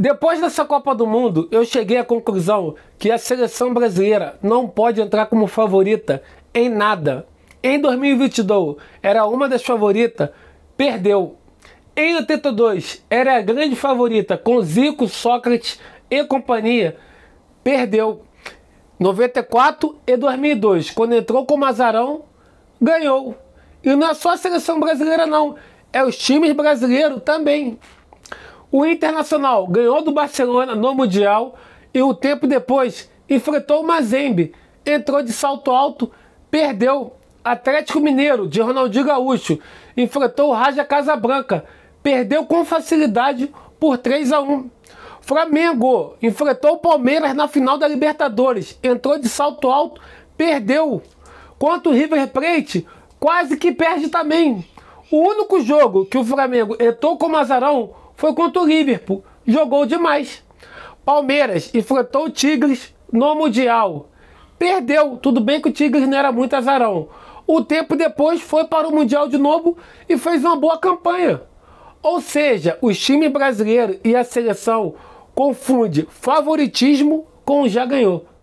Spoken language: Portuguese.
Depois dessa Copa do Mundo, eu cheguei à conclusão que a seleção brasileira não pode entrar como favorita em nada. Em 2022, era uma das favoritas, perdeu. Em 82, era a grande favorita com Zico, Sócrates e companhia, perdeu. 94 e 2002, quando entrou com o Mazarão, ganhou. E não é só a seleção brasileira não, é os times brasileiros também. O Internacional ganhou do Barcelona no Mundial e um tempo depois enfrentou o Mazembe, entrou de salto alto, perdeu. Atlético Mineiro, de Ronaldinho Gaúcho, enfrentou o Raja Casabranca, perdeu com facilidade por 3 a 1. Flamengo enfrentou o Palmeiras na final da Libertadores, entrou de salto alto, perdeu. Quanto o River Plate, quase que perde também, o único jogo que o Flamengo entrou como azarão foi contra o Liverpool. Jogou demais. Palmeiras enfrentou o Tigres no Mundial. Perdeu. Tudo bem que o Tigres não era muito azarão. O tempo depois foi para o Mundial de novo e fez uma boa campanha. Ou seja, o time brasileiro e a seleção confunde favoritismo com já ganhou.